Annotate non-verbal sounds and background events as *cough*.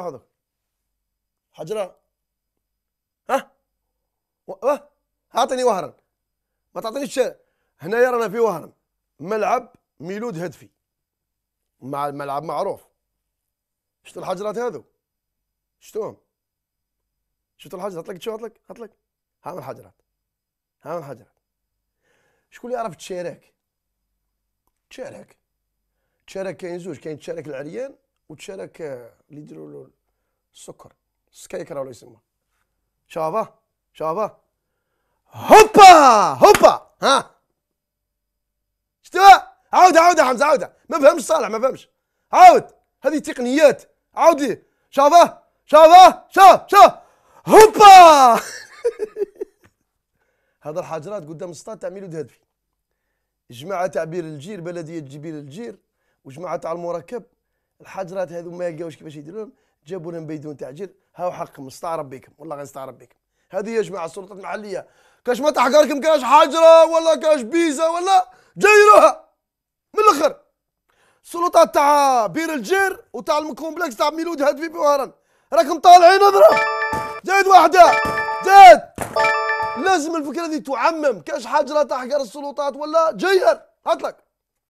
حجرة حضر حجرة ها واه اعطيني وهرا ما تعطينيش هنا هنايا رانا في وهرا ملعب ميلود هدفي مع ملعب معروف شفت الحجرات هذو شفتوهم شفت الحجر لك شو هات لك ها من الحجرات ها من الحجرات شكون اللي يعرف تشارك تشارك تشارك كاين زوج كاين تشارك العريان وتشارك آه، اللي يديروا له السكر السكيكره ولا يسمى شافا شافا هوبا هوبا ها شتوا عاود عاود يا حمزه عاود ما فهمش صالح ما فهمش عاود هذه تقنيات عاود لي شافا شافا شاف شاف هوبا *laughs* هذا الحجرات قدام السطا تاع ميلود هدفي جماعه تعبير الجير بلديه جبيل الجير وجماعه تاع المركب الحجرات هذو ما لقاوش كيفاش يديرون جابوا لهم بيدون تعجيل هاو حقكم نستعرب بكم والله غنستعرب بكم هذه يا جماعه السلطات المحليه كاش ما تحقركم كاش حجره ولا كاش بيزا ولا جيروها من الاخر السلطات تاع بير الجير وتاع الكومبلكس تاع ميلود هاد في بوهران راكم طالعين اضرب زيد واحده زيد لازم الفكره دي تعمم كاش حجره تحقر السلطات ولا جير هاتلك